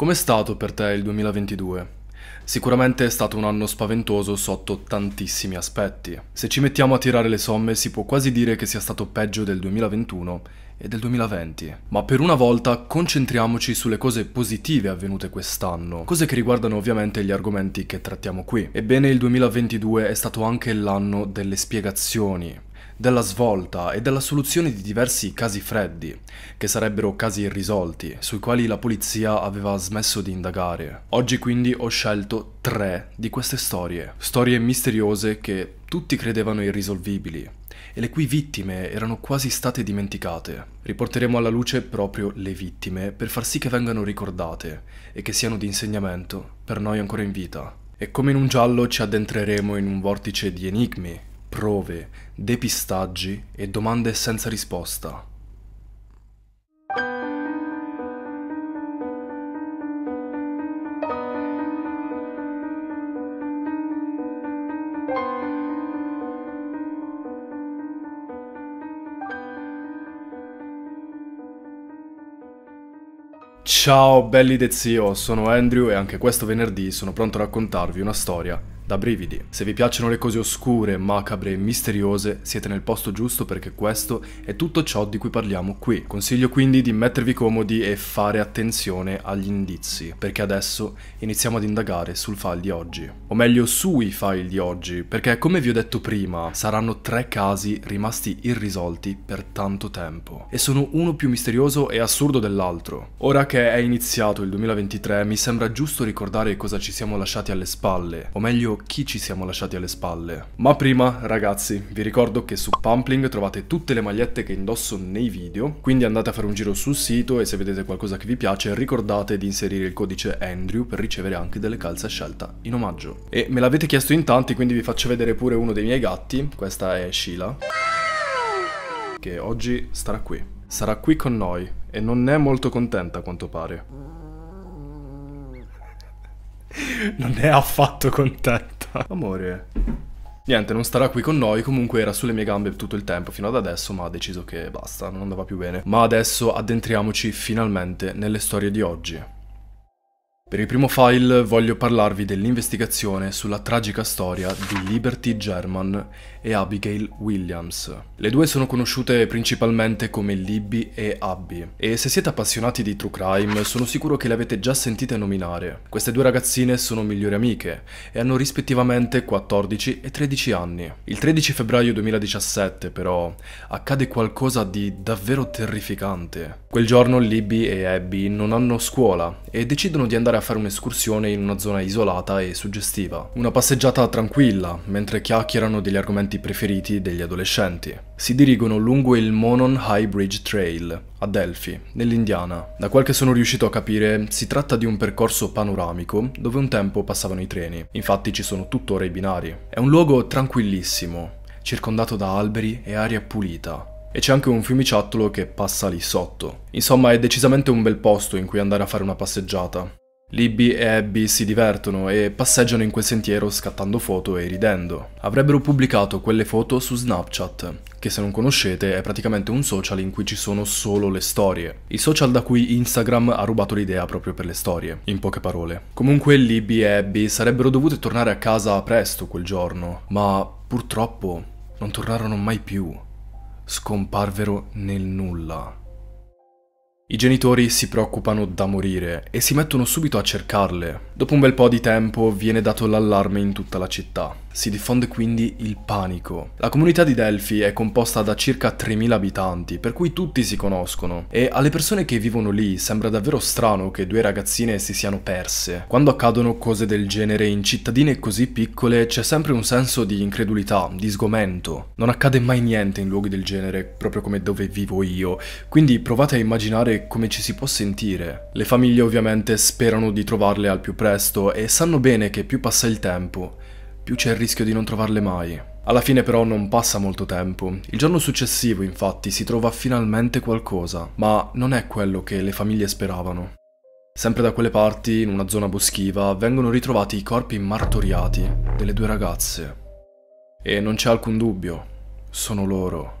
Com'è stato per te il 2022? Sicuramente è stato un anno spaventoso sotto tantissimi aspetti. Se ci mettiamo a tirare le somme si può quasi dire che sia stato peggio del 2021 e del 2020. Ma per una volta concentriamoci sulle cose positive avvenute quest'anno, cose che riguardano ovviamente gli argomenti che trattiamo qui. Ebbene il 2022 è stato anche l'anno delle spiegazioni della svolta e della soluzione di diversi casi freddi, che sarebbero casi irrisolti, sui quali la polizia aveva smesso di indagare. Oggi quindi ho scelto tre di queste storie, storie misteriose che tutti credevano irrisolvibili e le cui vittime erano quasi state dimenticate. Riporteremo alla luce proprio le vittime per far sì che vengano ricordate e che siano di insegnamento per noi ancora in vita. E come in un giallo ci addentreremo in un vortice di enigmi, prove, depistaggi e domande senza risposta. Ciao belli de zio, sono Andrew e anche questo venerdì sono pronto a raccontarvi una storia da brividi. Se vi piacciono le cose oscure, macabre e misteriose, siete nel posto giusto perché questo è tutto ciò di cui parliamo qui. Consiglio quindi di mettervi comodi e fare attenzione agli indizi, perché adesso iniziamo ad indagare sul file di oggi. O meglio sui file di oggi, perché come vi ho detto prima, saranno tre casi rimasti irrisolti per tanto tempo. E sono uno più misterioso e assurdo dell'altro. Ora che è iniziato il 2023, mi sembra giusto ricordare cosa ci siamo lasciati alle spalle, o meglio chi ci siamo lasciati alle spalle. Ma prima, ragazzi, vi ricordo che su Pumpling trovate tutte le magliette che indosso nei video, quindi andate a fare un giro sul sito e se vedete qualcosa che vi piace ricordate di inserire il codice Andrew per ricevere anche delle calze a scelta in omaggio. E me l'avete chiesto in tanti, quindi vi faccio vedere pure uno dei miei gatti, questa è Sheila, che oggi starà qui. Sarà qui con noi e non è molto contenta a quanto pare non è affatto contenta. Amore. Niente, non starà qui con noi, comunque era sulle mie gambe tutto il tempo fino ad adesso, ma ha deciso che basta, non andava più bene. Ma adesso addentriamoci finalmente nelle storie di oggi. Per il primo file voglio parlarvi dell'investigazione sulla tragica storia di Liberty German e Abigail Williams. Le due sono conosciute principalmente come Libby e Abby, e se siete appassionati di true crime sono sicuro che le avete già sentite nominare. Queste due ragazzine sono migliori amiche e hanno rispettivamente 14 e 13 anni. Il 13 febbraio 2017 però accade qualcosa di davvero terrificante. Quel giorno Libby e Abby non hanno scuola e decidono di andare a a fare un'escursione in una zona isolata e suggestiva. Una passeggiata tranquilla, mentre chiacchierano degli argomenti preferiti degli adolescenti. Si dirigono lungo il Monon High Bridge Trail, a Delphi, nell'Indiana. Da quel che sono riuscito a capire, si tratta di un percorso panoramico dove un tempo passavano i treni, infatti ci sono tuttora i binari. È un luogo tranquillissimo, circondato da alberi e aria pulita. E c'è anche un fiumiciattolo che passa lì sotto. Insomma, è decisamente un bel posto in cui andare a fare una passeggiata. Libby e Abby si divertono e passeggiano in quel sentiero scattando foto e ridendo. Avrebbero pubblicato quelle foto su Snapchat, che se non conoscete è praticamente un social in cui ci sono solo le storie. I social da cui Instagram ha rubato l'idea proprio per le storie, in poche parole. Comunque Libby e Abby sarebbero dovute tornare a casa presto quel giorno, ma purtroppo non tornarono mai più. Scomparvero nel nulla. I genitori si preoccupano da morire e si mettono subito a cercarle. Dopo un bel po' di tempo viene dato l'allarme in tutta la città. Si diffonde quindi il panico. La comunità di Delphi è composta da circa 3.000 abitanti, per cui tutti si conoscono, e alle persone che vivono lì sembra davvero strano che due ragazzine si siano perse. Quando accadono cose del genere in cittadine così piccole c'è sempre un senso di incredulità, di sgomento. Non accade mai niente in luoghi del genere, proprio come dove vivo io, quindi provate a immaginare come ci si può sentire. Le famiglie ovviamente sperano di trovarle al più presto e sanno bene che più passa il tempo più c'è il rischio di non trovarle mai. Alla fine però non passa molto tempo. Il giorno successivo infatti si trova finalmente qualcosa, ma non è quello che le famiglie speravano. Sempre da quelle parti, in una zona boschiva, vengono ritrovati i corpi martoriati delle due ragazze. E non c'è alcun dubbio, sono loro.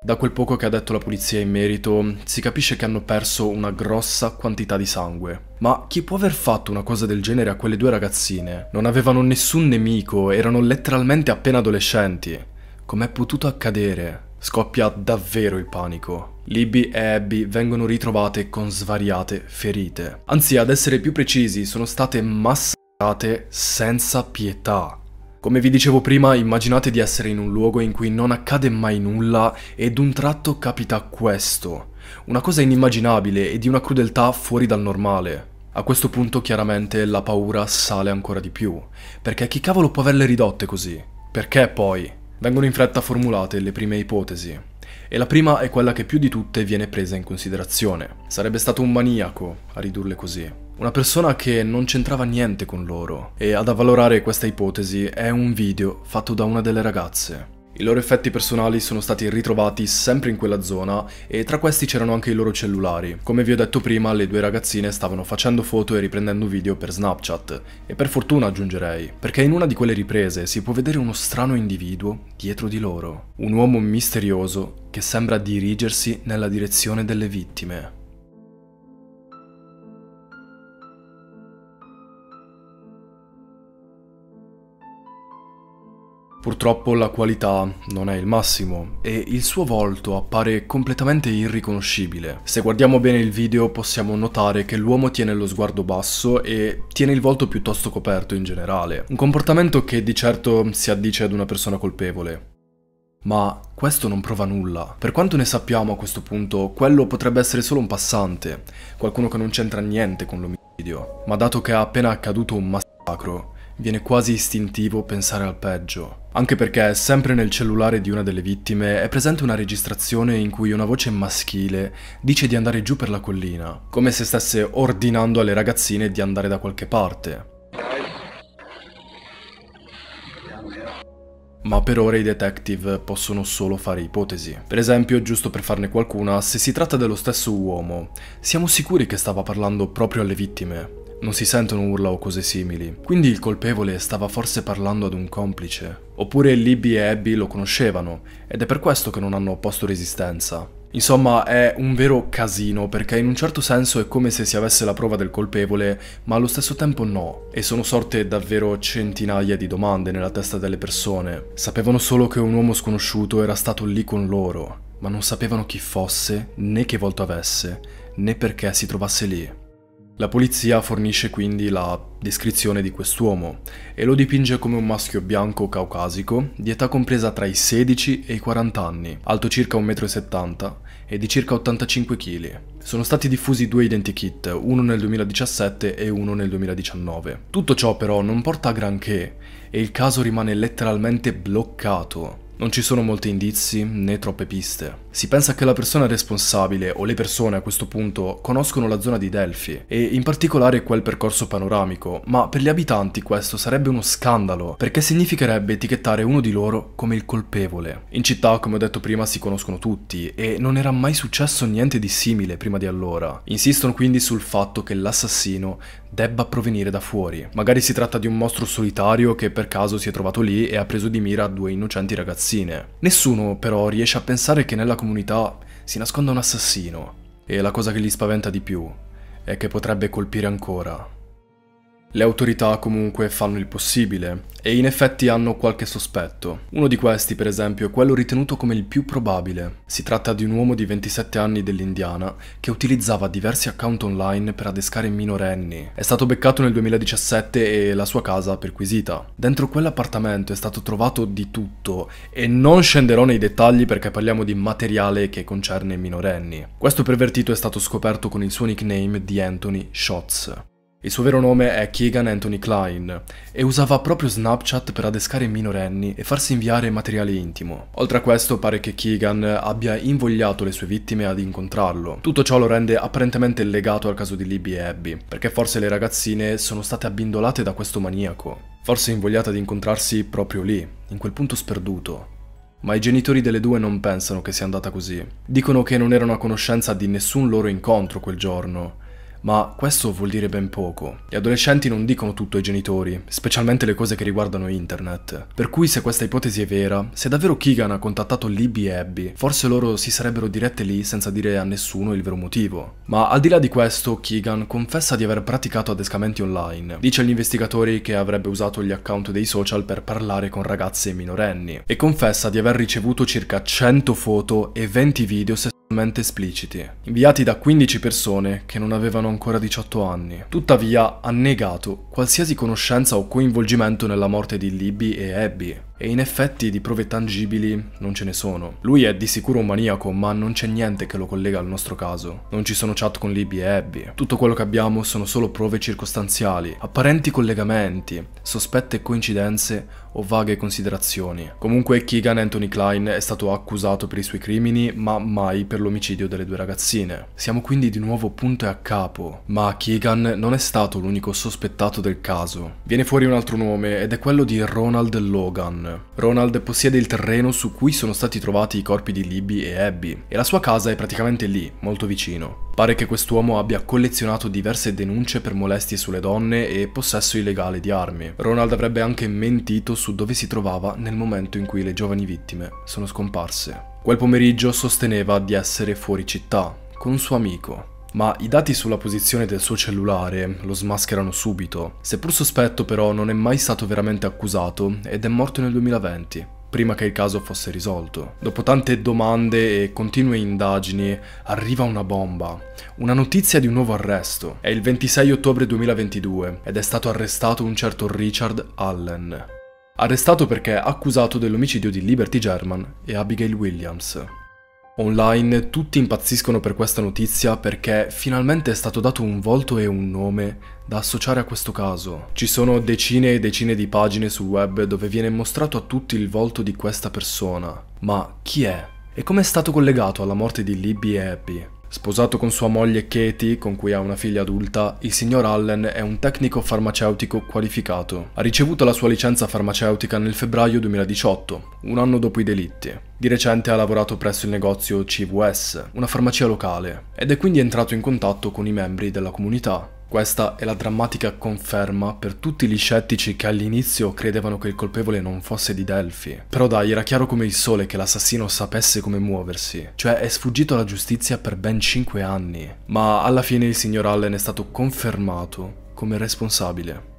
Da quel poco che ha detto la polizia in merito, si capisce che hanno perso una grossa quantità di sangue. Ma chi può aver fatto una cosa del genere a quelle due ragazzine? Non avevano nessun nemico, erano letteralmente appena adolescenti. Com'è potuto accadere? Scoppia davvero il panico. Libby e Abby vengono ritrovate con svariate ferite. Anzi, ad essere più precisi, sono state massacrate senza pietà. Come vi dicevo prima, immaginate di essere in un luogo in cui non accade mai nulla e d'un tratto capita questo. Una cosa inimmaginabile e di una crudeltà fuori dal normale. A questo punto chiaramente la paura sale ancora di più, perché chi cavolo può averle ridotte così? Perché poi? Vengono in fretta formulate le prime ipotesi e la prima è quella che più di tutte viene presa in considerazione. Sarebbe stato un maniaco a ridurle così. Una persona che non c'entrava niente con loro e ad avvalorare questa ipotesi è un video fatto da una delle ragazze. I loro effetti personali sono stati ritrovati sempre in quella zona e tra questi c'erano anche i loro cellulari. Come vi ho detto prima, le due ragazzine stavano facendo foto e riprendendo video per Snapchat, e per fortuna aggiungerei, perché in una di quelle riprese si può vedere uno strano individuo dietro di loro, un uomo misterioso che sembra dirigersi nella direzione delle vittime. Purtroppo la qualità non è il massimo e il suo volto appare completamente irriconoscibile. Se guardiamo bene il video possiamo notare che l'uomo tiene lo sguardo basso e tiene il volto piuttosto coperto in generale, un comportamento che di certo si addice ad una persona colpevole. Ma questo non prova nulla. Per quanto ne sappiamo a questo punto, quello potrebbe essere solo un passante, qualcuno che non c'entra niente con l'omicidio. Ma dato che è appena accaduto un massacro, viene quasi istintivo pensare al peggio. Anche perché sempre nel cellulare di una delle vittime è presente una registrazione in cui una voce maschile dice di andare giù per la collina, come se stesse ordinando alle ragazzine di andare da qualche parte. ma per ora i detective possono solo fare ipotesi. Per esempio, giusto per farne qualcuna, se si tratta dello stesso uomo, siamo sicuri che stava parlando proprio alle vittime non si sentono urla o cose simili, quindi il colpevole stava forse parlando ad un complice. Oppure Libby e Abby lo conoscevano ed è per questo che non hanno opposto resistenza. Insomma, è un vero casino perché in un certo senso è come se si avesse la prova del colpevole, ma allo stesso tempo no. E sono sorte davvero centinaia di domande nella testa delle persone. Sapevano solo che un uomo sconosciuto era stato lì con loro, ma non sapevano chi fosse, né che volto avesse, né perché si trovasse lì. La polizia fornisce quindi la descrizione di quest'uomo e lo dipinge come un maschio bianco caucasico di età compresa tra i 16 e i 40 anni, alto circa 1,70 m e di circa 85 kg. Sono stati diffusi due identikit, uno nel 2017 e uno nel 2019. Tutto ciò però non porta a granché e il caso rimane letteralmente bloccato. Non ci sono molti indizi né troppe piste. Si pensa che la persona responsabile, o le persone a questo punto, conoscono la zona di Delphi, e in particolare quel percorso panoramico, ma per gli abitanti questo sarebbe uno scandalo, perché significherebbe etichettare uno di loro come il colpevole. In città, come ho detto prima, si conoscono tutti, e non era mai successo niente di simile prima di allora. Insistono quindi sul fatto che l'assassino debba provenire da fuori. Magari si tratta di un mostro solitario che per caso si è trovato lì e ha preso di mira due innocenti ragazzine. Nessuno però riesce a pensare che nella comunità comunità si nasconde un assassino e la cosa che gli spaventa di più è che potrebbe colpire ancora le autorità comunque fanno il possibile e in effetti hanno qualche sospetto. Uno di questi per esempio è quello ritenuto come il più probabile. Si tratta di un uomo di 27 anni dell'Indiana che utilizzava diversi account online per adescare minorenni. È stato beccato nel 2017 e la sua casa perquisita. Dentro quell'appartamento è stato trovato di tutto e non scenderò nei dettagli perché parliamo di materiale che concerne minorenni. Questo pervertito è stato scoperto con il suo nickname di Anthony Shots. Il suo vero nome è Keegan Anthony Klein e usava proprio Snapchat per adescare minorenni e farsi inviare materiale intimo. Oltre a questo pare che Keegan abbia invogliato le sue vittime ad incontrarlo. Tutto ciò lo rende apparentemente legato al caso di Libby e Abby, perché forse le ragazzine sono state abbindolate da questo maniaco, forse invogliate ad incontrarsi proprio lì, in quel punto sperduto, ma i genitori delle due non pensano che sia andata così. Dicono che non erano a conoscenza di nessun loro incontro quel giorno ma questo vuol dire ben poco. Gli adolescenti non dicono tutto ai genitori, specialmente le cose che riguardano internet. Per cui se questa ipotesi è vera, se davvero Keegan ha contattato Libby e Abby, forse loro si sarebbero dirette lì senza dire a nessuno il vero motivo. Ma al di là di questo, Keegan confessa di aver praticato adescamenti online. Dice agli investigatori che avrebbe usato gli account dei social per parlare con ragazze minorenni e confessa di aver ricevuto circa 100 foto e 20 video sessuali espliciti, inviati da 15 persone che non avevano ancora 18 anni. Tuttavia ha negato qualsiasi conoscenza o coinvolgimento nella morte di Libby e Abby, e in effetti di prove tangibili non ce ne sono. Lui è di sicuro un maniaco, ma non c'è niente che lo collega al nostro caso. Non ci sono chat con Libby e Abby. Tutto quello che abbiamo sono solo prove circostanziali, apparenti collegamenti, sospette coincidenze o vaghe considerazioni. Comunque Keegan Anthony Klein è stato accusato per i suoi crimini, ma mai per l'omicidio delle due ragazzine. Siamo quindi di nuovo punto e a capo, ma Keegan non è stato l'unico sospettato del caso. Viene fuori un altro nome ed è quello di Ronald Logan Ronald possiede il terreno su cui sono stati trovati i corpi di Libby e Abby, e la sua casa è praticamente lì, molto vicino. Pare che quest'uomo abbia collezionato diverse denunce per molestie sulle donne e possesso illegale di armi. Ronald avrebbe anche mentito su dove si trovava nel momento in cui le giovani vittime sono scomparse. Quel pomeriggio sosteneva di essere fuori città, con un suo amico, ma i dati sulla posizione del suo cellulare lo smascherano subito. Seppur sospetto però non è mai stato veramente accusato ed è morto nel 2020 prima che il caso fosse risolto. Dopo tante domande e continue indagini, arriva una bomba, una notizia di un nuovo arresto. È il 26 ottobre 2022 ed è stato arrestato un certo Richard Allen, arrestato perché accusato dell'omicidio di Liberty German e Abigail Williams. Online tutti impazziscono per questa notizia perché finalmente è stato dato un volto e un nome da associare a questo caso. Ci sono decine e decine di pagine sul web dove viene mostrato a tutti il volto di questa persona. Ma chi è? E come è stato collegato alla morte di Libby e Abby? Sposato con sua moglie Katie, con cui ha una figlia adulta, il signor Allen è un tecnico farmaceutico qualificato. Ha ricevuto la sua licenza farmaceutica nel febbraio 2018, un anno dopo i delitti. Di recente ha lavorato presso il negozio CVS, una farmacia locale, ed è quindi entrato in contatto con i membri della comunità. Questa è la drammatica conferma per tutti gli scettici che all'inizio credevano che il colpevole non fosse di Delphi. Però dai, era chiaro come il sole che l'assassino sapesse come muoversi, cioè è sfuggito alla giustizia per ben 5 anni. Ma alla fine il signor Allen è stato confermato come responsabile.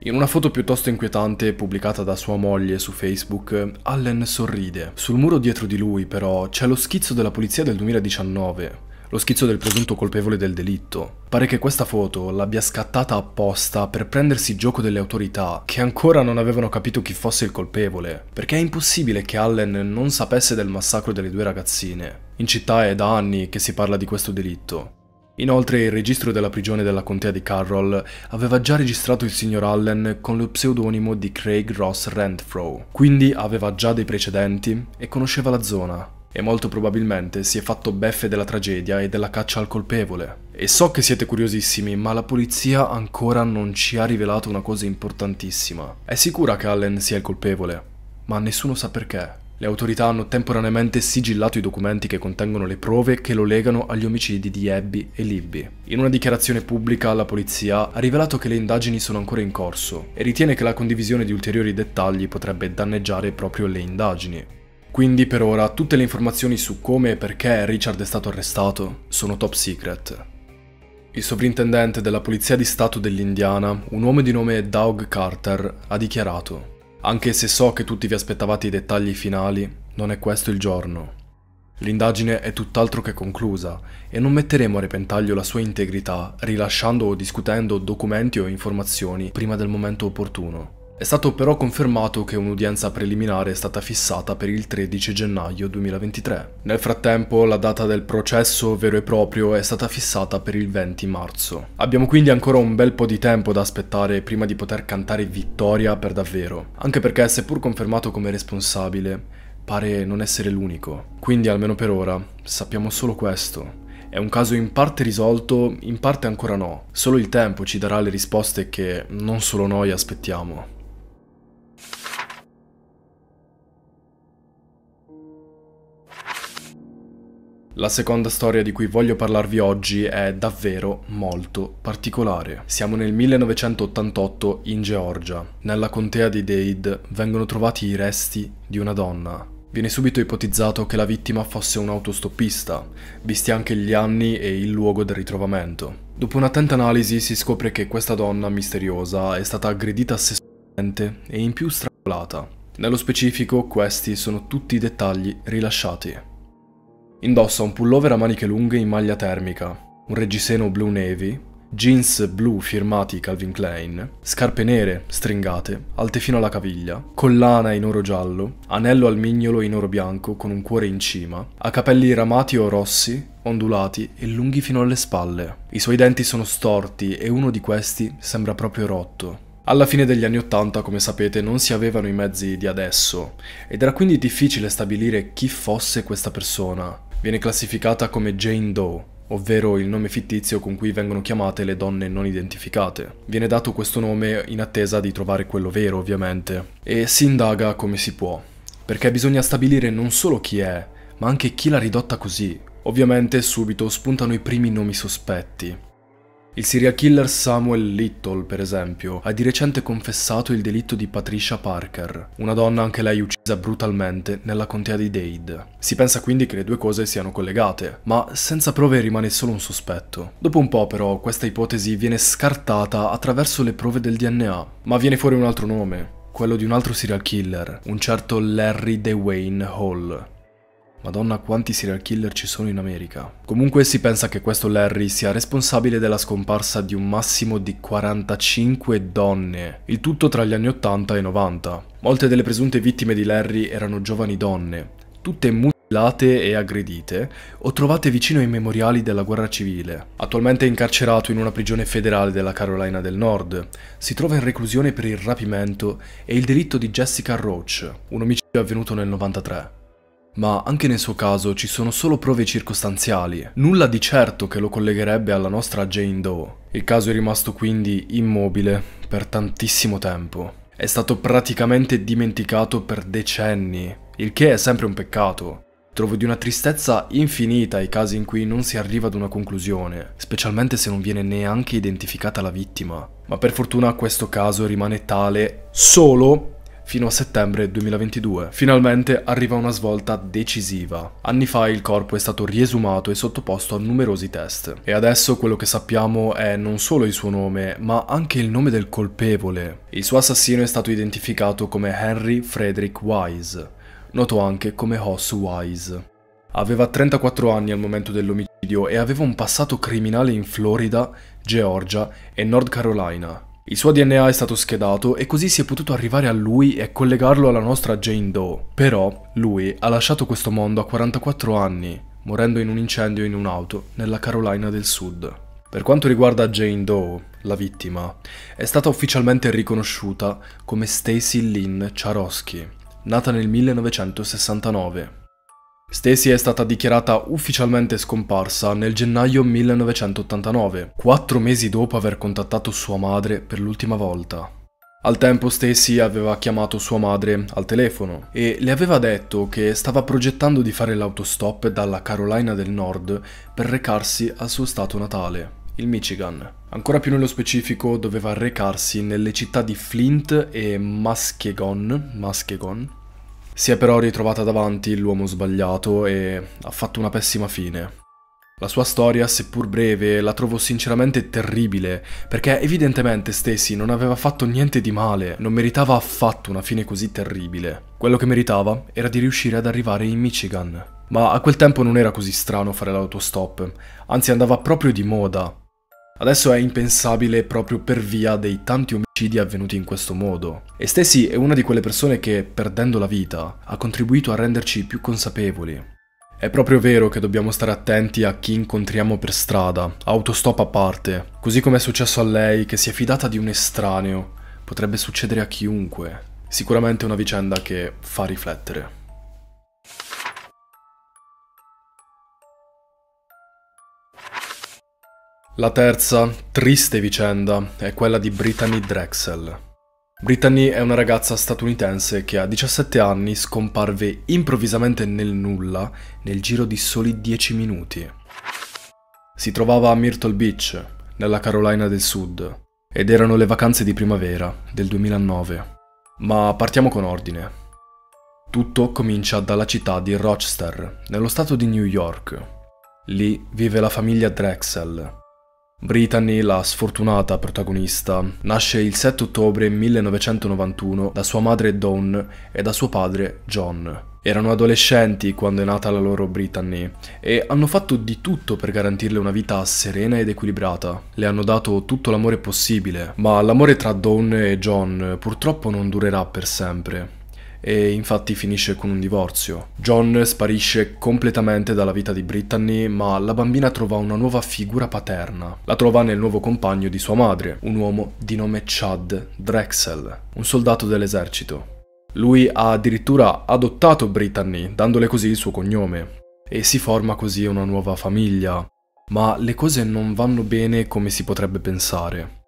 In una foto piuttosto inquietante pubblicata da sua moglie su Facebook, Allen sorride. Sul muro dietro di lui però c'è lo schizzo della polizia del 2019, lo schizzo del presunto colpevole del delitto. Pare che questa foto l'abbia scattata apposta per prendersi gioco delle autorità, che ancora non avevano capito chi fosse il colpevole, perché è impossibile che Allen non sapesse del massacro delle due ragazzine. In città è da anni che si parla di questo delitto, Inoltre il registro della prigione della contea di Carroll aveva già registrato il signor Allen con lo pseudonimo di Craig Ross Renfro, quindi aveva già dei precedenti e conosceva la zona e molto probabilmente si è fatto beffe della tragedia e della caccia al colpevole. E so che siete curiosissimi, ma la polizia ancora non ci ha rivelato una cosa importantissima. È sicura che Allen sia il colpevole, ma nessuno sa perché. Le autorità hanno temporaneamente sigillato i documenti che contengono le prove che lo legano agli omicidi di Abby e Libby. In una dichiarazione pubblica la polizia ha rivelato che le indagini sono ancora in corso e ritiene che la condivisione di ulteriori dettagli potrebbe danneggiare proprio le indagini. Quindi per ora tutte le informazioni su come e perché Richard è stato arrestato sono top secret. Il sovrintendente della Polizia di Stato dell'Indiana, un uomo di nome Doug Carter, ha dichiarato anche se so che tutti vi aspettavate i dettagli finali, non è questo il giorno. L'indagine è tutt'altro che conclusa e non metteremo a repentaglio la sua integrità rilasciando o discutendo documenti o informazioni prima del momento opportuno. È stato però confermato che un'udienza preliminare è stata fissata per il 13 gennaio 2023. Nel frattempo la data del processo vero e proprio è stata fissata per il 20 marzo. Abbiamo quindi ancora un bel po' di tempo da aspettare prima di poter cantare vittoria per davvero, anche perché seppur confermato come responsabile, pare non essere l'unico. Quindi almeno per ora sappiamo solo questo. È un caso in parte risolto, in parte ancora no. Solo il tempo ci darà le risposte che non solo noi aspettiamo. La seconda storia di cui voglio parlarvi oggi è davvero molto particolare. Siamo nel 1988 in Georgia. Nella contea di Dade vengono trovati i resti di una donna. Viene subito ipotizzato che la vittima fosse un autostoppista, visti anche gli anni e il luogo del ritrovamento. Dopo un'attenta analisi si scopre che questa donna misteriosa è stata aggredita sessualmente e in più strangolata. Nello specifico questi sono tutti i dettagli rilasciati. Indossa un pullover a maniche lunghe in maglia termica, un reggiseno blu navy, jeans blu firmati Calvin Klein, scarpe nere, stringate, alte fino alla caviglia, collana in oro giallo, anello al mignolo in oro bianco con un cuore in cima, ha capelli ramati o rossi, ondulati e lunghi fino alle spalle. I suoi denti sono storti e uno di questi sembra proprio rotto. Alla fine degli anni Ottanta, come sapete, non si avevano i mezzi di adesso ed era quindi difficile stabilire chi fosse questa persona. Viene classificata come Jane Doe, ovvero il nome fittizio con cui vengono chiamate le donne non identificate. Viene dato questo nome in attesa di trovare quello vero, ovviamente, e si indaga come si può, perché bisogna stabilire non solo chi è, ma anche chi l'ha ridotta così. Ovviamente subito spuntano i primi nomi sospetti. Il serial killer Samuel Little, per esempio, ha di recente confessato il delitto di Patricia Parker, una donna anche lei uccisa brutalmente nella contea di Dade. Si pensa quindi che le due cose siano collegate, ma senza prove rimane solo un sospetto. Dopo un po' però questa ipotesi viene scartata attraverso le prove del DNA, ma viene fuori un altro nome, quello di un altro serial killer, un certo Larry DeWayne Hall. Madonna quanti serial killer ci sono in America. Comunque si pensa che questo Larry sia responsabile della scomparsa di un massimo di 45 donne, il tutto tra gli anni 80 e 90. Molte delle presunte vittime di Larry erano giovani donne, tutte mutilate e aggredite o trovate vicino ai memoriali della guerra civile. Attualmente è incarcerato in una prigione federale della Carolina del Nord, si trova in reclusione per il rapimento e il delitto di Jessica Roach, un omicidio avvenuto nel 93. Ma anche nel suo caso ci sono solo prove circostanziali, nulla di certo che lo collegherebbe alla nostra Jane Doe. Il caso è rimasto quindi immobile per tantissimo tempo. È stato praticamente dimenticato per decenni, il che è sempre un peccato. Trovo di una tristezza infinita i casi in cui non si arriva ad una conclusione, specialmente se non viene neanche identificata la vittima. Ma per fortuna questo caso rimane tale solo fino a settembre 2022. Finalmente arriva una svolta decisiva. Anni fa il corpo è stato riesumato e sottoposto a numerosi test. E adesso quello che sappiamo è non solo il suo nome, ma anche il nome del colpevole. Il suo assassino è stato identificato come Henry Frederick Wise, noto anche come Hoss Wise. Aveva 34 anni al momento dell'omicidio e aveva un passato criminale in Florida, Georgia e North Carolina. Il suo DNA è stato schedato e così si è potuto arrivare a lui e collegarlo alla nostra Jane Doe. Però lui ha lasciato questo mondo a 44 anni, morendo in un incendio in un'auto nella Carolina del Sud. Per quanto riguarda Jane Doe, la vittima, è stata ufficialmente riconosciuta come Stacy Lynn Charosky, nata nel 1969. Stacy è stata dichiarata ufficialmente scomparsa nel gennaio 1989, quattro mesi dopo aver contattato sua madre per l'ultima volta. Al tempo Stacy aveva chiamato sua madre al telefono e le aveva detto che stava progettando di fare l'autostop dalla Carolina del Nord per recarsi al suo stato natale, il Michigan. Ancora più nello specifico doveva recarsi nelle città di Flint e Muskegon, Muskegon si è però ritrovata davanti l'uomo sbagliato e ha fatto una pessima fine. La sua storia, seppur breve, la trovo sinceramente terribile, perché evidentemente Stacy non aveva fatto niente di male, non meritava affatto una fine così terribile. Quello che meritava era di riuscire ad arrivare in Michigan. Ma a quel tempo non era così strano fare l'autostop, anzi andava proprio di moda. Adesso è impensabile proprio per via dei tanti omicidi avvenuti in questo modo. E Stacy è una di quelle persone che, perdendo la vita, ha contribuito a renderci più consapevoli. È proprio vero che dobbiamo stare attenti a chi incontriamo per strada, autostop a parte, così come è successo a lei che si è fidata di un estraneo, potrebbe succedere a chiunque. Sicuramente una vicenda che fa riflettere. La terza, triste vicenda, è quella di Brittany Drexel. Brittany è una ragazza statunitense che a 17 anni scomparve improvvisamente nel nulla nel giro di soli 10 minuti. Si trovava a Myrtle Beach, nella Carolina del Sud, ed erano le vacanze di primavera del 2009. Ma partiamo con ordine. Tutto comincia dalla città di Rochester, nello stato di New York. Lì vive la famiglia Drexel, Brittany, la sfortunata protagonista, nasce il 7 ottobre 1991 da sua madre Dawn e da suo padre John. Erano adolescenti quando è nata la loro Brittany e hanno fatto di tutto per garantirle una vita serena ed equilibrata. Le hanno dato tutto l'amore possibile, ma l'amore tra Dawn e John purtroppo non durerà per sempre e infatti finisce con un divorzio. John sparisce completamente dalla vita di Brittany, ma la bambina trova una nuova figura paterna. La trova nel nuovo compagno di sua madre, un uomo di nome Chad Drexel, un soldato dell'esercito. Lui ha addirittura adottato Brittany, dandole così il suo cognome, e si forma così una nuova famiglia. Ma le cose non vanno bene come si potrebbe pensare.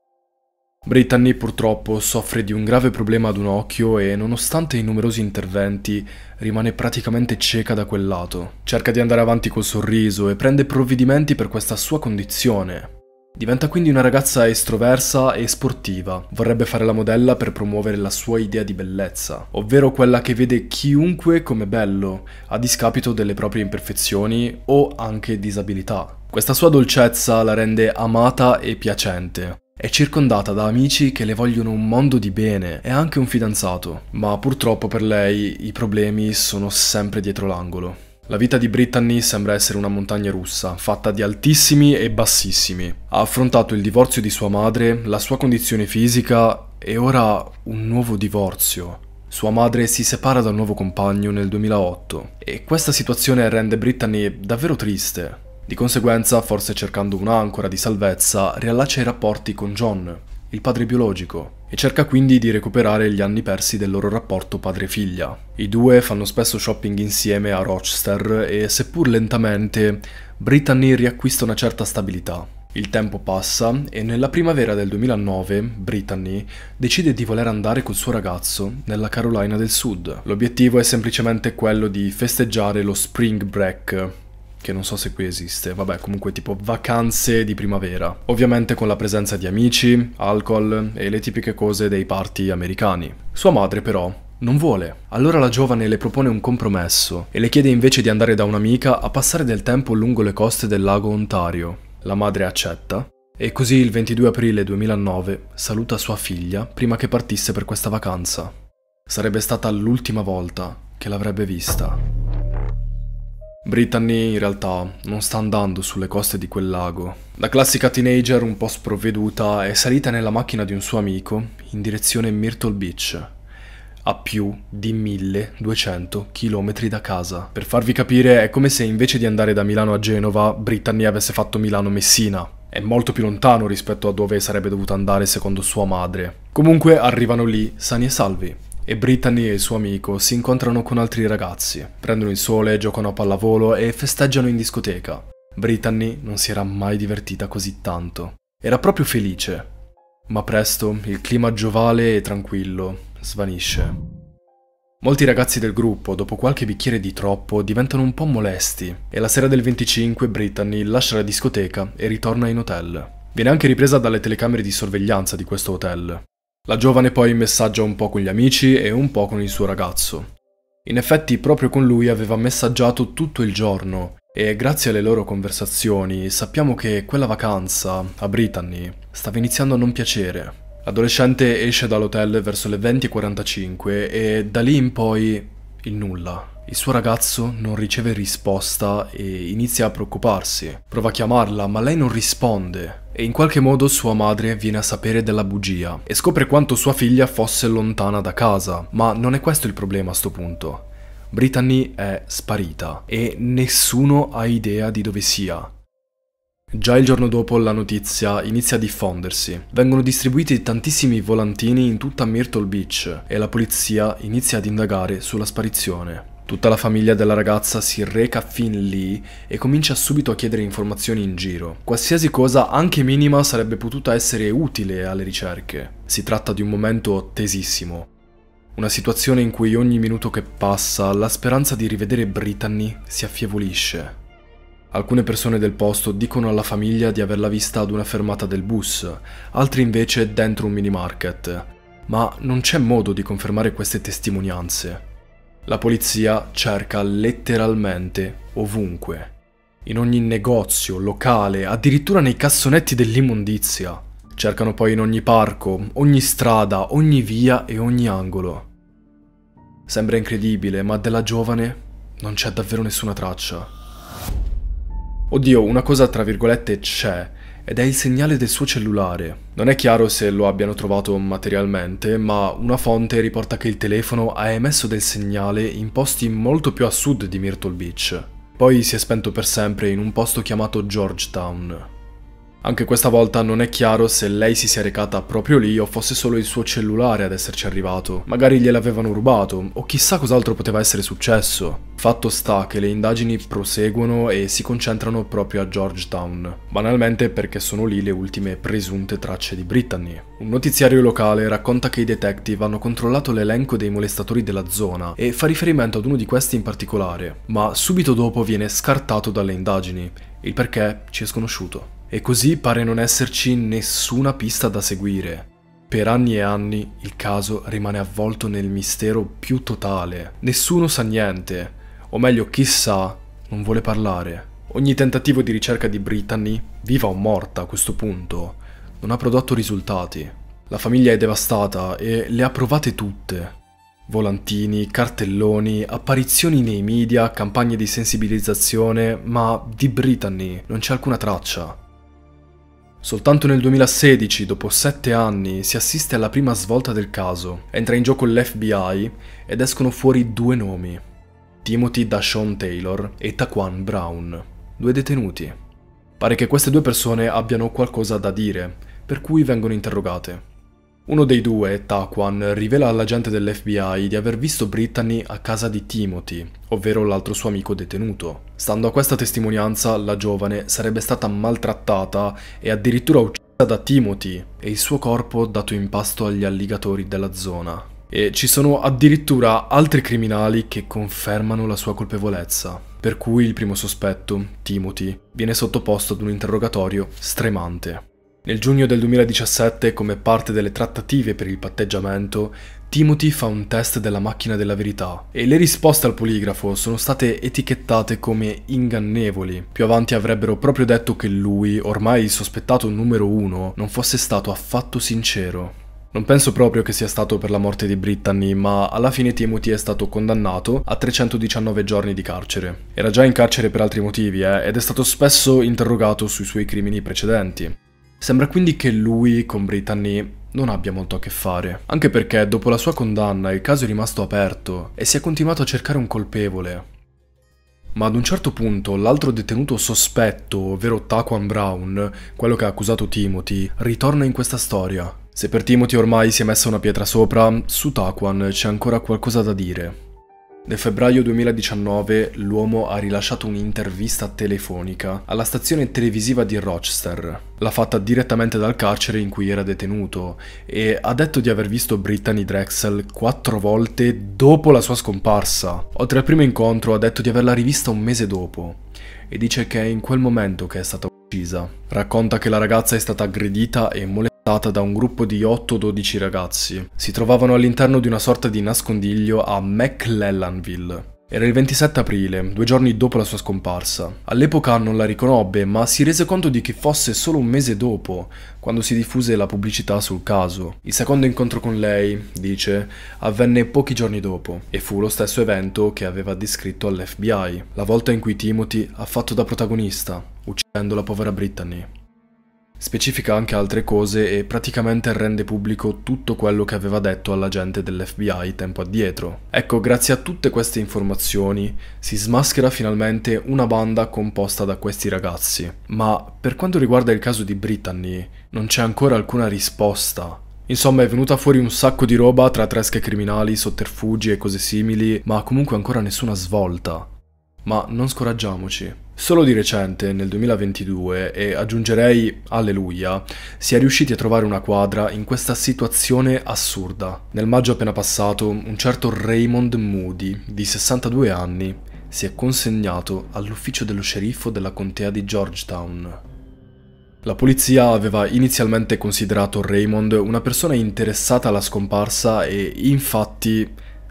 Brittany purtroppo soffre di un grave problema ad un occhio e nonostante i numerosi interventi rimane praticamente cieca da quel lato. Cerca di andare avanti col sorriso e prende provvedimenti per questa sua condizione. Diventa quindi una ragazza estroversa e sportiva. Vorrebbe fare la modella per promuovere la sua idea di bellezza, ovvero quella che vede chiunque come bello, a discapito delle proprie imperfezioni o anche disabilità. Questa sua dolcezza la rende amata e piacente. È circondata da amici che le vogliono un mondo di bene e anche un fidanzato, ma purtroppo per lei i problemi sono sempre dietro l'angolo. La vita di Brittany sembra essere una montagna russa, fatta di altissimi e bassissimi. Ha affrontato il divorzio di sua madre, la sua condizione fisica e ora un nuovo divorzio. Sua madre si separa da un nuovo compagno nel 2008 e questa situazione rende Brittany davvero triste. Di conseguenza, forse cercando un'ancora di salvezza, riallaccia i rapporti con John, il padre biologico, e cerca quindi di recuperare gli anni persi del loro rapporto padre-figlia. I due fanno spesso shopping insieme a Rochester e, seppur lentamente, Brittany riacquista una certa stabilità. Il tempo passa e nella primavera del 2009 Brittany decide di voler andare col suo ragazzo nella Carolina del Sud. L'obiettivo è semplicemente quello di festeggiare lo Spring Break, che non so se qui esiste, vabbè comunque tipo vacanze di primavera, ovviamente con la presenza di amici, alcol e le tipiche cose dei party americani. Sua madre però non vuole. Allora la giovane le propone un compromesso e le chiede invece di andare da un'amica a passare del tempo lungo le coste del lago Ontario. La madre accetta e così il 22 aprile 2009 saluta sua figlia prima che partisse per questa vacanza. Sarebbe stata l'ultima volta che l'avrebbe vista. Brittany in realtà non sta andando sulle coste di quel lago. La classica teenager un po' sprovveduta è salita nella macchina di un suo amico in direzione Myrtle Beach, a più di 1200 km da casa. Per farvi capire è come se invece di andare da Milano a Genova, Brittany avesse fatto Milano-Messina. È molto più lontano rispetto a dove sarebbe dovuta andare secondo sua madre. Comunque arrivano lì sani e salvi e Brittany e il suo amico si incontrano con altri ragazzi, prendono il sole, giocano a pallavolo e festeggiano in discoteca. Brittany non si era mai divertita così tanto. Era proprio felice. Ma presto il clima giovale e tranquillo svanisce. Molti ragazzi del gruppo, dopo qualche bicchiere di troppo, diventano un po' molesti e la sera del 25 Brittany lascia la discoteca e ritorna in hotel. Viene anche ripresa dalle telecamere di sorveglianza di questo hotel. La giovane poi messaggia un po' con gli amici e un po' con il suo ragazzo. In effetti proprio con lui aveva messaggiato tutto il giorno e grazie alle loro conversazioni sappiamo che quella vacanza a Brittany stava iniziando a non piacere. L'adolescente esce dall'hotel verso le 20.45 e da lì in poi il nulla. Il suo ragazzo non riceve risposta e inizia a preoccuparsi. Prova a chiamarla, ma lei non risponde. E in qualche modo sua madre viene a sapere della bugia e scopre quanto sua figlia fosse lontana da casa, ma non è questo il problema a sto punto. Brittany è sparita e nessuno ha idea di dove sia. Già il giorno dopo la notizia inizia a diffondersi. Vengono distribuiti tantissimi volantini in tutta Myrtle Beach e la polizia inizia ad indagare sulla sparizione. Tutta la famiglia della ragazza si reca fin lì e comincia subito a chiedere informazioni in giro. Qualsiasi cosa, anche minima, sarebbe potuta essere utile alle ricerche. Si tratta di un momento tesissimo. Una situazione in cui ogni minuto che passa la speranza di rivedere Brittany si affievolisce. Alcune persone del posto dicono alla famiglia di averla vista ad una fermata del bus, altri invece dentro un mini market. ma non c'è modo di confermare queste testimonianze. La polizia cerca letteralmente ovunque, in ogni negozio, locale, addirittura nei cassonetti dell'immondizia. Cercano poi in ogni parco, ogni strada, ogni via e ogni angolo. Sembra incredibile, ma della giovane non c'è davvero nessuna traccia. Oddio, una cosa tra virgolette c'è, ed è il segnale del suo cellulare. Non è chiaro se lo abbiano trovato materialmente, ma una fonte riporta che il telefono ha emesso del segnale in posti molto più a sud di Myrtle Beach. Poi si è spento per sempre in un posto chiamato Georgetown. Anche questa volta non è chiaro se lei si sia recata proprio lì o fosse solo il suo cellulare ad esserci arrivato. Magari gliel'avevano rubato o chissà cos'altro poteva essere successo. Fatto sta che le indagini proseguono e si concentrano proprio a Georgetown, banalmente perché sono lì le ultime presunte tracce di Brittany. Un notiziario locale racconta che i detective hanno controllato l'elenco dei molestatori della zona e fa riferimento ad uno di questi in particolare, ma subito dopo viene scartato dalle indagini, il perché ci è sconosciuto e così pare non esserci nessuna pista da seguire. Per anni e anni il caso rimane avvolto nel mistero più totale. Nessuno sa niente, o meglio chissà, non vuole parlare. Ogni tentativo di ricerca di Brittany, viva o morta a questo punto, non ha prodotto risultati. La famiglia è devastata e le ha provate tutte. Volantini, cartelloni, apparizioni nei media, campagne di sensibilizzazione, ma di Brittany non c'è alcuna traccia. Soltanto nel 2016, dopo sette anni, si assiste alla prima svolta del caso. Entra in gioco l'FBI ed escono fuori due nomi. Timothy Dashon Taylor e Taquan Brown, due detenuti. Pare che queste due persone abbiano qualcosa da dire, per cui vengono interrogate. Uno dei due, Taquan, rivela all'agente dell'FBI di aver visto Brittany a casa di Timothy, ovvero l'altro suo amico detenuto. Stando a questa testimonianza, la giovane sarebbe stata maltrattata e addirittura uccisa da Timothy e il suo corpo dato in pasto agli alligatori della zona. E ci sono addirittura altri criminali che confermano la sua colpevolezza, per cui il primo sospetto, Timothy, viene sottoposto ad un interrogatorio stremante. Nel giugno del 2017, come parte delle trattative per il patteggiamento, Timothy fa un test della macchina della verità e le risposte al poligrafo sono state etichettate come ingannevoli. Più avanti avrebbero proprio detto che lui, ormai il sospettato numero uno, non fosse stato affatto sincero. Non penso proprio che sia stato per la morte di Brittany, ma alla fine Timothy è stato condannato a 319 giorni di carcere. Era già in carcere per altri motivi, eh, ed è stato spesso interrogato sui suoi crimini precedenti. Sembra quindi che lui con Brittany non abbia molto a che fare, anche perché dopo la sua condanna il caso è rimasto aperto e si è continuato a cercare un colpevole. Ma ad un certo punto l'altro detenuto sospetto, ovvero Taquan Brown, quello che ha accusato Timothy, ritorna in questa storia. Se per Timothy ormai si è messa una pietra sopra, su Taquan c'è ancora qualcosa da dire. Nel febbraio 2019 l'uomo ha rilasciato un'intervista telefonica alla stazione televisiva di Rochester. L'ha fatta direttamente dal carcere in cui era detenuto e ha detto di aver visto Brittany Drexel quattro volte dopo la sua scomparsa. Oltre al primo incontro ha detto di averla rivista un mese dopo e dice che è in quel momento che è stata uccisa. Racconta che la ragazza è stata aggredita e molestata data da un gruppo di 8-12 ragazzi. Si trovavano all'interno di una sorta di nascondiglio a McLellanville. Era il 27 aprile, due giorni dopo la sua scomparsa. All'epoca non la riconobbe, ma si rese conto di che fosse solo un mese dopo, quando si diffuse la pubblicità sul caso. Il secondo incontro con lei, dice, avvenne pochi giorni dopo, e fu lo stesso evento che aveva descritto all'FBI, la volta in cui Timothy ha fatto da protagonista, uccidendo la povera Brittany. Specifica anche altre cose e praticamente rende pubblico tutto quello che aveva detto all'agente dell'FBI tempo addietro. Ecco, grazie a tutte queste informazioni si smaschera finalmente una banda composta da questi ragazzi. Ma per quanto riguarda il caso di Brittany, non c'è ancora alcuna risposta. Insomma è venuta fuori un sacco di roba tra tresche criminali, sotterfugi e cose simili, ma comunque ancora nessuna svolta. Ma non scoraggiamoci. Solo di recente, nel 2022, e aggiungerei alleluia, si è riusciti a trovare una quadra in questa situazione assurda. Nel maggio appena passato, un certo Raymond Moody, di 62 anni, si è consegnato all'ufficio dello sceriffo della contea di Georgetown. La polizia aveva inizialmente considerato Raymond una persona interessata alla scomparsa e infatti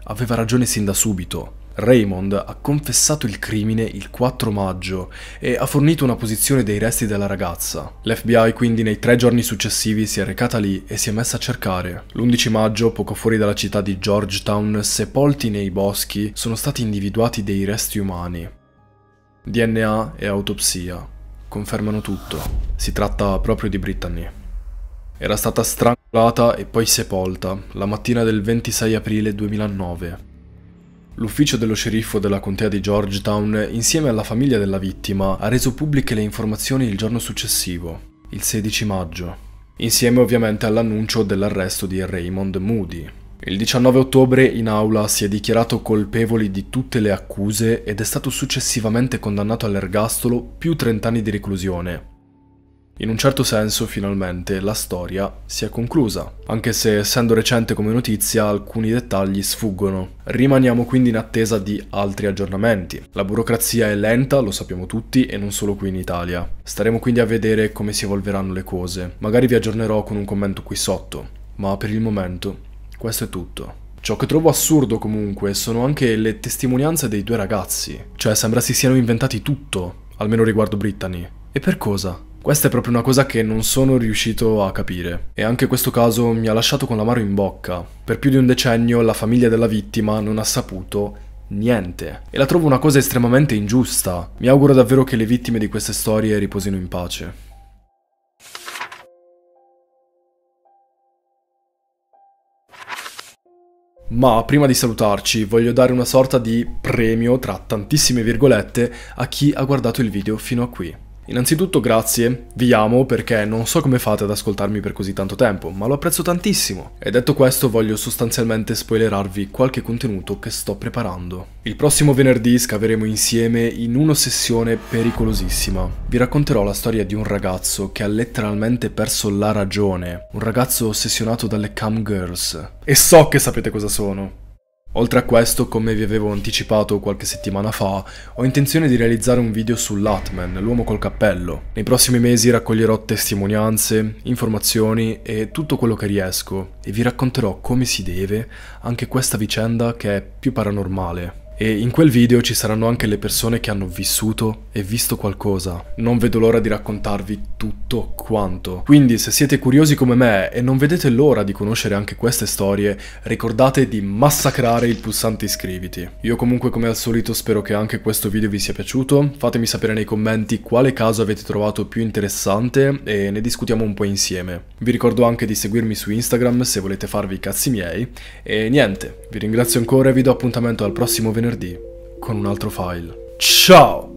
aveva ragione sin da subito. Raymond ha confessato il crimine il 4 maggio e ha fornito una posizione dei resti della ragazza. L'FBI quindi nei tre giorni successivi si è recata lì e si è messa a cercare. L'11 maggio, poco fuori dalla città di Georgetown, sepolti nei boschi, sono stati individuati dei resti umani. DNA e autopsia confermano tutto. Si tratta proprio di Brittany. Era stata strangolata e poi sepolta la mattina del 26 aprile 2009 L'ufficio dello sceriffo della contea di Georgetown, insieme alla famiglia della vittima, ha reso pubbliche le informazioni il giorno successivo, il 16 maggio, insieme ovviamente all'annuncio dell'arresto di Raymond Moody. Il 19 ottobre in aula si è dichiarato colpevole di tutte le accuse ed è stato successivamente condannato all'ergastolo più 30 anni di reclusione, in un certo senso, finalmente, la storia si è conclusa, anche se essendo recente come notizia alcuni dettagli sfuggono. Rimaniamo quindi in attesa di altri aggiornamenti. La burocrazia è lenta, lo sappiamo tutti, e non solo qui in Italia. Staremo quindi a vedere come si evolveranno le cose. Magari vi aggiornerò con un commento qui sotto, ma per il momento questo è tutto. Ciò che trovo assurdo comunque sono anche le testimonianze dei due ragazzi, cioè sembra si siano inventati tutto, almeno riguardo Brittany. E per cosa? Questa è proprio una cosa che non sono riuscito a capire e anche questo caso mi ha lasciato con l'amaro in bocca. Per più di un decennio la famiglia della vittima non ha saputo niente. E la trovo una cosa estremamente ingiusta. Mi auguro davvero che le vittime di queste storie riposino in pace. Ma prima di salutarci voglio dare una sorta di premio tra tantissime virgolette a chi ha guardato il video fino a qui. Innanzitutto grazie, vi amo perché non so come fate ad ascoltarmi per così tanto tempo, ma lo apprezzo tantissimo. E detto questo voglio sostanzialmente spoilerarvi qualche contenuto che sto preparando. Il prossimo venerdì scaveremo insieme in una sessione pericolosissima. Vi racconterò la storia di un ragazzo che ha letteralmente perso la ragione, un ragazzo ossessionato dalle cam girls. E so che sapete cosa sono. Oltre a questo, come vi avevo anticipato qualche settimana fa, ho intenzione di realizzare un video su Latman, l'uomo col cappello. Nei prossimi mesi raccoglierò testimonianze, informazioni e tutto quello che riesco e vi racconterò come si deve anche questa vicenda che è più paranormale e in quel video ci saranno anche le persone che hanno vissuto e visto qualcosa. Non vedo l'ora di raccontarvi tutto quanto. Quindi se siete curiosi come me e non vedete l'ora di conoscere anche queste storie, ricordate di massacrare il pulsante iscriviti. Io comunque come al solito spero che anche questo video vi sia piaciuto, fatemi sapere nei commenti quale caso avete trovato più interessante e ne discutiamo un po' insieme. Vi ricordo anche di seguirmi su Instagram se volete farvi i cazzi miei e niente, vi ringrazio ancora e vi do appuntamento al prossimo venerdì venerdì con un altro file. Ciao!